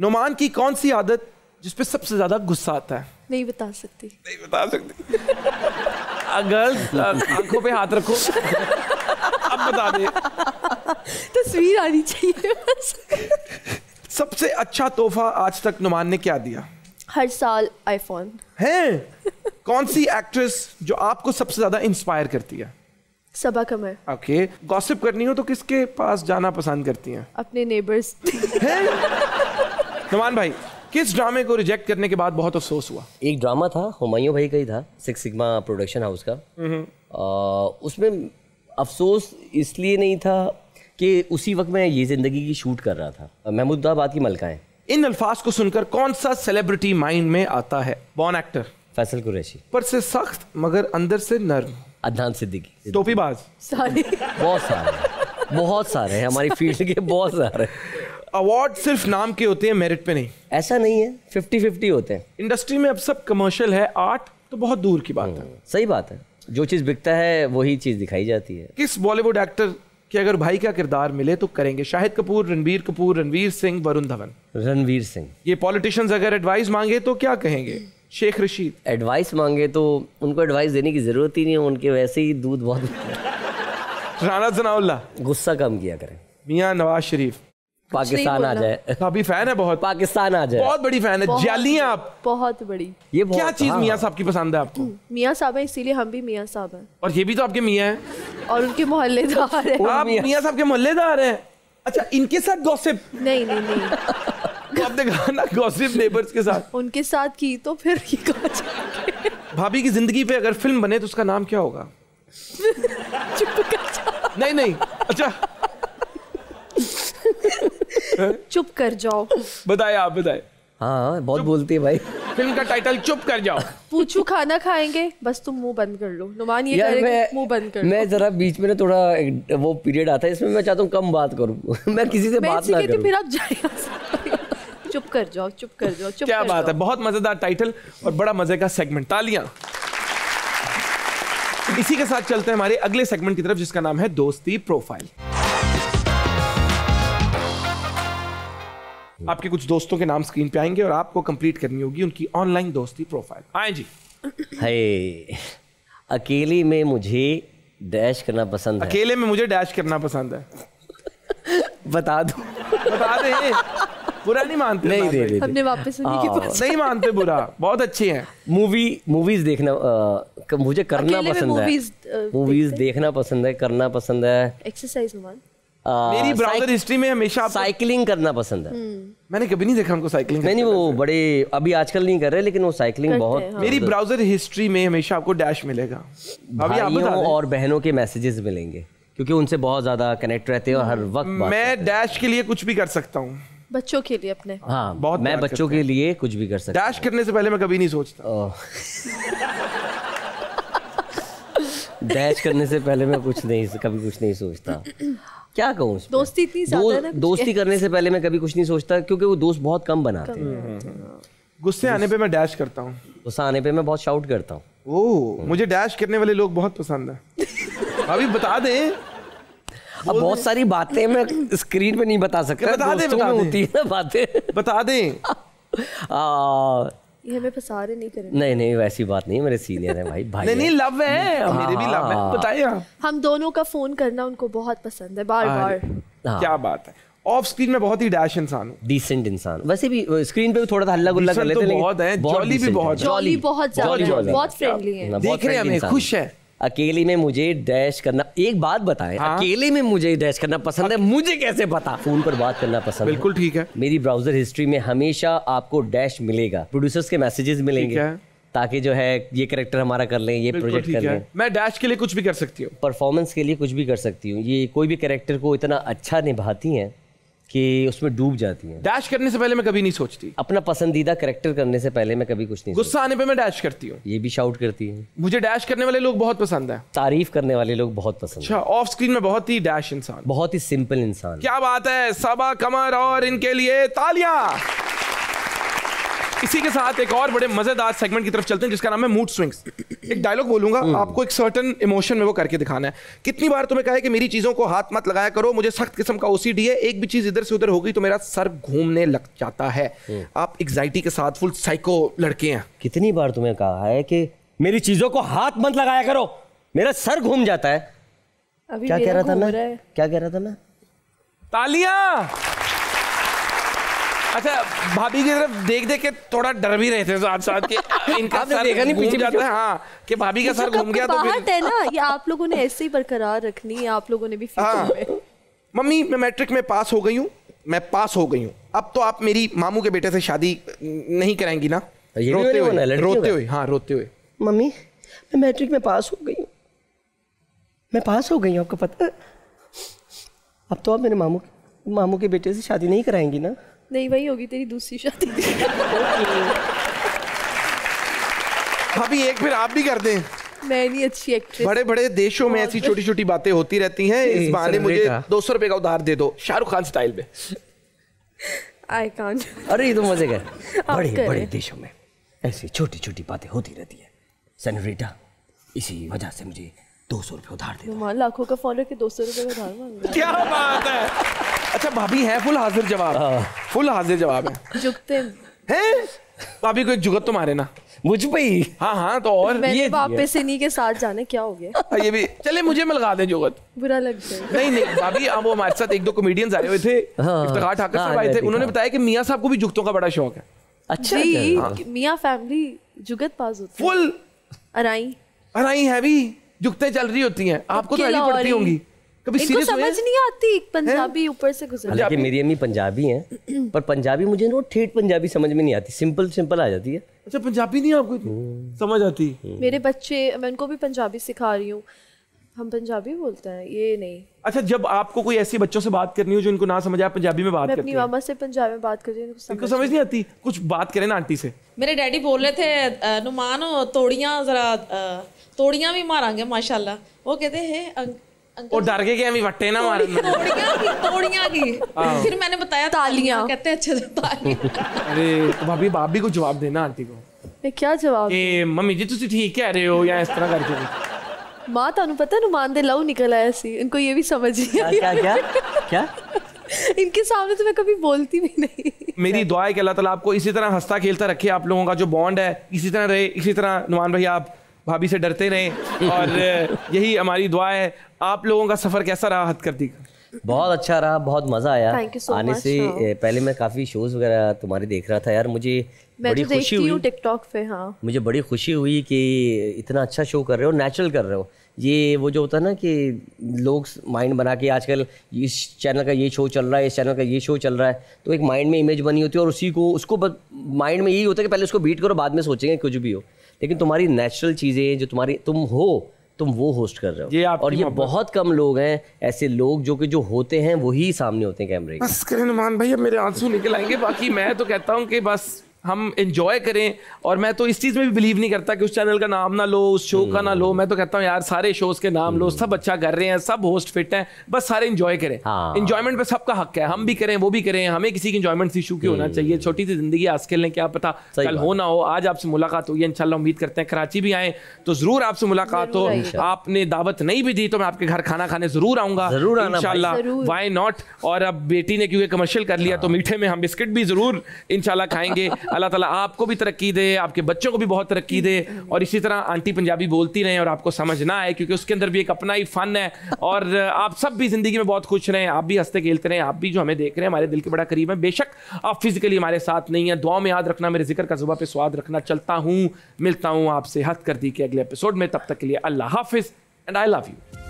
नुमान की कौन सी आदत जिस पे सबसे ज्यादा गुस्सा आता है नहीं बता सकती नहीं बता सकती अगर आंखों पे हाथ रखो अब बता दे तस्वीर आनी चाहिए सबसे अच्छा तोहफा आज तक नुमान ने क्या दिया हर साल आईफोन है कौन सी एक्ट्रेस जो आपको सबसे ज्यादा इंस्पायर करती है सबा कमर ओके गॉसिप करनी हो तो किसके पास जाना पसंद करती हैं अपने नेबर्स नुमान भाई किस ड्रामे को रिजेक्ट करने के बाद बहुत अफसोस हुआ एक ड्रामा था हुमायूं भाई का ही था सिक्स सिग्मा प्रोडक्शन हाउस का हम्म। आ, उसमें अफसोस इसलिए नहीं था कि उसी वक्त मैं ये ज़िंदगी की शूट कर रहा था महमूदाबाद की मलकाएं इन अल्फाज को सुनकर कौन सा सेलिब्रिटी माइंड में आता है बॉन एक्टर फैसल कुरैशी पर से सख्त मगर अंदर से नर्म अदनान सिद्दीकी टोपीबाज सारे बहुत सारे बहुत सारे हैं हमारी फील्ड के बहुत सारे अवार्ड सिर्फ नाम के होते हैं मेरिट पे नहीं ऐसा नहीं है फिफ्टी फिफ्टी होते हैं इंडस्ट्री में अब सब कमर्शियल है आर्ट तो बहुत दूर की बात है हम्म, सही बात है जो चीज़ बिकता है वही चीज़ दिखाई जाती है किस बॉलीवुड एक्टर कि अगर भाई का किरदार मिले तो करेंगे शाहिद कपूर रणबीर कपूर रणवीर सिंह वरुण धवन रणवीर सिंह ये पॉलिटिशियंस अगर एडवाइस मांगे तो क्या कहेंगे शेख रशीद एडवाइस मांगे तो उनको एडवाइस देने की जरूरत ही नहीं है उनके वैसे ही दूध बहुत राना जनाउल्ला गुस्सा कम किया करें मियाँ नवाज शरीफ पाकिस्तान आ जाए अभी फैन है बहुत पाकिस्तान आ जाए बहुत बड़ी फैन है जाली जालियां आप बहुत बड़ी ये बहुत, क्या चीज हाँ। मियाँ साहब की पसंद है आपको मियाँ साहब है इसीलिए हम भी मियाँ साहब हैं और ये भी तो आपके मियाँ हैं और उनके मोहल्लेदार हैं आप मियाँ साहब के मोहल्लेदार हैं अच्छा इनके साथ गॉसिप नहीं नहीं नहीं तो आपने कहा ना गॉसिप नेबर्स के साथ उनके साथ की तो फिर भाभी की जिंदगी पे अगर फिल्म बने तो उसका नाम क्या होगा नहीं नहीं अच्छा चुप कर जाओ बताए आप बताए हाँ, हाँ बहुत बोलती है भाई फिल्म का टाइटल चुप कर जाओ पूछू खाना खाएंगे बस तुम मुंह बंद कर लो नुमान ये करे मुंह बंद कर मैं जरा बीच में ना थोड़ा वो पीरियड आता है इसमें मैं चाहता हूँ कम बात करूँ मैं किसी से बात ना करूँ फिर आप जाए चुप कर जाओ चुप कर जाओ चुप क्या बात है बहुत मजेदार टाइटल और बड़ा मजे का सेगमेंट तालियां इसी के साथ चलते हैं हमारे अगले सेगमेंट की तरफ जिसका नाम है दोस्ती प्रोफाइल हम्म। आपके कुछ दोस्तों के नाम स्क्रीन पे आएंगे और आपको कंप्लीट करनी होगी उनकी ऑनलाइन दोस्ती प्रोफाइल हाँ आए जी हे अकेले में मुझे डैश करना पसंद है अकेले में मुझे डैश करना पसंद है बता दो बता दे बुरा नहीं मानते नहीं दे, दे, हमने वापस हाँ। नहीं मानते बुरा बहुत अच्छे हैं मूवी मूवीज देखना मुझे करना पसंद है मूवीज देखना पसंद है करना पसंद है एक्सरसाइज मेरी ब्राउजर हिस्ट्री में हमेशा साइकिलिंग करना पसंद है हम्म। मैंने कभी नहीं देखा हमको साइकिलिंग नहीं वो बड़े अभी आजकल नहीं कर रहे लेकिन वो साइकिलिंग बहुत हाँ। मेरी ब्राउजर मतलब- हिस्ट्री में हमेशा आपको डैश मिलेगा अभी भाइयों और बहनों के मैसेजेस मिलेंगे क्योंकि उनसे बहुत ज्यादा कनेक्ट रहते हैं हर वक्त मैं डैश के लिए कुछ भी कर सकता हूँ बच्चों के लिए अपने हाँ बहुत मैं बच्चों के लिए कुछ भी कर सकता डैश करने से पहले मैं कभी नहीं सोचता डैश करने से पहले मैं कुछ नहीं कभी कुछ नहीं सोचता क्या कहूँ दोस्ती इतनी दो, ना दोस्ती करने से पहले मैं कभी कुछ नहीं सोचता क्योंकि वो दोस्त बहुत कम बनाते हैं गुस्से आने पे मैं डैश करता हूँ गुस्सा आने पे मैं बहुत शाउट करता हूँ ओह मुझे डैश करने वाले लोग बहुत पसंद है अभी बता दें अब बहुत सारी बातें मैं स्क्रीन पे नहीं बता सकता बता दें बता होती है बातें बता दें ये हमें फंसा रहे नहीं करेंगे नहीं नहीं वैसी बात नहीं मेरे सीनियर हैं भाई भाई नहीं लव है हाँ, मेरे भी लव है हाँ। बताइए हम दोनों का फोन करना उनको बहुत पसंद है बार बार हाँ। क्या बात है ऑफ स्क्रीन में बहुत ही डैश इंसान हूं डिसेंट इंसान वैसे भी स्क्रीन पे भी थोड़ा सा हल्ला गुल्ला कर लेते हैं तो बहुत है जॉली भी बहुत जॉली बहुत ज्यादा बहुत फ्रेंडली है देख रहे हैं हमें खुश है अकेले में मुझे डैश करना एक बात बताएं हाँ? अकेले में मुझे डैश करना पसंद है मुझे कैसे पता फोन पर बात करना पसंद बिल्कुल ठीक है मेरी ब्राउजर हिस्ट्री में हमेशा आपको डैश मिलेगा प्रोड्यूसर्स के मैसेजेस मिलेंगे ताकि जो है ये करेक्टर हमारा कर लें ये प्रोजेक्ट कर लें मैं डैश के लिए कुछ भी कर सकती हूँ परफॉर्मेंस के लिए कुछ भी कर सकती हूँ ये कोई भी करेक्टर को इतना अच्छा निभाती हैं कि उसमें डूब जाती है डैश करने से पहले मैं कभी नहीं सोचती अपना पसंदीदा करेक्टर करने से पहले मैं कभी कुछ नहीं गुस्सा आने पे मैं डैश करती हूँ ये भी शाउट करती है मुझे डैश करने वाले लोग बहुत पसंद है तारीफ करने वाले लोग बहुत पसंद अच्छा ऑफ स्क्रीन में बहुत ही डैश इंसान बहुत ही सिंपल इंसान क्या बात है सबा कमर और इनके लिए तालियां इसी के साथ एक और बड़े मजेदार सेगमेंट की तरफ चलते हैं जिसका नाम है मूड स्विंग्स एक डायलॉग बोलूंगा हम्म। आपको एक सर्टन इमोशन में वो करके दिखाना है कितनी बार तुम्हें कहा है कि मेरी चीजों को हाथ मत लगाया करो मुझे सख्त किस्म का ओसीडी है एक भी चीज इधर से उधर होगी तो मेरा सर घूमने लग जाता है हम्म। आप एग्जाइटी के साथ फुल साइको लड़के हैं कितनी बार तुम्हें कहा है कि मेरी चीजों को हाथ मत लगाया करो मेरा सर घूम जाता है क्या कह रहा था मैं क्या कह रहा था मैं तालियां अच्छा भाभी की तरफ देख देख के थोड़ा डर भी रहे थे साथ साथ के इनका सर देखा नहीं पीछे जाता है हाँ कि भाभी का सर घूम गया तो बात है ना ये आप लोगों ने ऐसे ही बरकरार रखनी है आप लोगों ने भी हाँ मम्मी मैं मैट्रिक में पास हो गई हूँ मैं पास हो गई हूँ अब तो आप मेरी मामू के बेटे से शादी नहीं कराएंगी ना रोते हुए रोते हुए हाँ रोते हुए मम्मी मैं मैट्रिक में पास हो गई हूँ मैं पास हो गई हूँ आपको पता अब तो आप मेरे मामू मामू के बेटे से शादी नहीं कराएंगी ना नहीं वही होगी तेरी दूसरी शादी भाभी एक फिर आप भी कर दें मैं नहीं अच्छी एक्ट्रेस बड़े बड़े देशों में ऐसी छोटी छोटी बातें होती रहती हैं इस बहाने मुझे हाँ। दो सौ रुपए का उधार दे दो शाहरुख खान स्टाइल में आई कांट अरे ये तो मजे गए बड़े बड़े देशों में ऐसी छोटी छोटी बातें होती रहती है सनरीटा इसी वजह से मुझे दो सौ रुपये उधार दे दो लाखों का फॉलो के दो सौ रुपये उधार क्या बात है अच्छा भाभी है फुल हाजिर जवाब हाँ। फुल हाजिर जवाब है झुकते हैं भाभी को एक जुगत तो मारे ना मुझ पे ही हाँ हाँ तो और ये वापस इन्हीं के साथ जाने क्या हो गया हाँ, ये भी चले मुझे मिलगा दे जोगत बुरा लग जाए नहीं नहीं भाभी अब वो हमारे साथ एक दो कॉमेडियंस आए हुए थे हाँ, इफ्तिखार ठाकर साहब आए थे उन्होंने हाँ। बताया कि मियाँ साहब को भी जुगतों का बड़ा शौक है अच्छा जी हाँ। मियाँ फैमिली जुगत पास होती फुल अराई अराई है भी जुगते चल रही होती हैं आपको तो पड़ती होंगी कभी इनको समझ नहीं आती पंजाबी ऊपर से गुजर हालांकि मेरी अम्मी पंजाबी हैं पर पंजाबी मुझे ना ठेठ पंजाबी समझ में नहीं आती सिंपल सिंपल आ जाती है अच्छा पंजाबी नहीं आपको हम्म। समझ आती हम्म। मेरे बच्चे मैं उनको भी पंजाबी सिखा रही हूँ हम पंजाबी बोलते हैं ये नहीं अच्छा जब आपको कोई ऐसे बच्चों से बात करनी हो जो इनको ना समझ आए पंजाबी में बात करते अपनी मामा से पंजाबी में बात करती हूँ इनको समझ नहीं आती कुछ बात करें ना आंटी से मेरे डैडी बोल रहे थे नुमान तोड़ियाँ ज़रा तोड़ियाँ भी मारेंगे माशाल्लाह वो कहते हैं अं, और डर के क्या वट्टे ना मारे तोड़िया की हाँ। फिर मैंने बताया तालियां कहते अच्छे से तालियां अरे तो भाभी भाभी को जवाब देना आंटी को मैं क्या जवाब ए मम्मी जी ठीक कह रहे हो या इस तरह करके ਕਰਕੇ तानू पता है ਨੂਮਾਨ ਦੇ ਲਹੂ ਨਿਕਲ ਆਇਆ ਸੀ ਇਨਕੋ ਇਹ ਵੀ ਸਮਝ ਨਹੀਂ ਆया क्या क्या क्या इनके सामने तो मैं कभी बोलती भी नहीं मेरी दुआ है कि अल्लाह ताला आपको इसी तरह हंसता खेलता रखे आप लोगों का जो बॉन्ड है इसी तरह रहे इसी तरह नुमान भाई आप भाभी से डरते रहे और यही हमारी दुआ है आप लोगों का सफ़र कैसा रहा हथकरती का बहुत अच्छा रहा बहुत मज़ा आया so आने much, से हाँ। पहले मैं काफ़ी शोज़ वगैरह तुम्हारे देख रहा था यार मुझे मैं बड़ी तो खुशी हुई टिकटॉक पे हाँ मुझे बड़ी खुशी हुई कि इतना अच्छा शो कर रहे हो नेचुरल कर रहे हो ये वो जो होता है ना कि लोग माइंड बना के आजकल इस चैनल का ये शो चल रहा है इस चैनल का ये शो चल रहा है तो एक माइंड में इमेज बनी होती है और उसी को उसको माइंड में यही होता है कि पहले उसको बीट करो बाद में सोचेंगे कुछ भी हो लेकिन तुम्हारी नेचुरल चीज़ें जो तुम्हारी तुम हो तुम वो होस्ट कर रहे हो ये और ये बहुत कम लोग हैं ऐसे लोग जो कि जो होते हैं वही सामने होते हैं कैमरे बस करण मान भैया मेरे आंसू निकल आएंगे बाकी मैं तो कहता हूँ कि बस हम इंजॉय करें और मैं तो इस चीज़ में भी बिलीव नहीं करता कि उस चैनल का नाम ना लो उस शो का ना hmm. लो मैं तो कहता हूँ यार सारे शोज़ के नाम लो hmm. सब अच्छा कर रहे हैं सब होस्ट फिट हैं बस सारे इंजॉय करें इंजॉयमेंट हाँ। पे सबका हक है हम भी करें वो भी करें हमें किसी की इंजॉयमेंट इशू क्यों होना hmm. चाहिए छोटी सी ज़िंदगी आज खेल लें क्या पता कल हो ना हो आज आपसे मुलाकात इन इनशाला उम्मीद करते हैं कराची भी आए तो ज़रूर आपसे मुलाकात हो आपने दावत नहीं भी दी तो मैं आपके घर खाना खाने ज़रूर आऊंगा ज़रूर इनशाला वाई नॉट और अब बेटी ने क्योंकि कमर्शियल कर लिया तो हाँ। मीठे में हम बिस्किट भी ज़रूर इनशाला खाएंगे अल्लाह ताला आपको भी तरक्की दे आपके बच्चों को भी बहुत तरक्की दे और इसी तरह आंटी पंजाबी बोलती रहें और आपको समझना आए क्योंकि उसके अंदर भी एक अपना ही फन है और आप सब भी ज़िंदगी में बहुत खुश रहें आप भी हंसते खेलते रहें आप भी जो हमें देख रहे हैं हमारे दिल के बड़ा करीब है बेशक आप फिज़िकली हमारे साथ नहीं है दुआ में याद रखना मेरे जिक्र का जुबा पे स्वाद रखना चलता हूँ मिलता हूँ आपसे हद कर दी के अगले एपिसोड में तब तक के लिए अल्लाह हाफिज़ एंड आई लव यू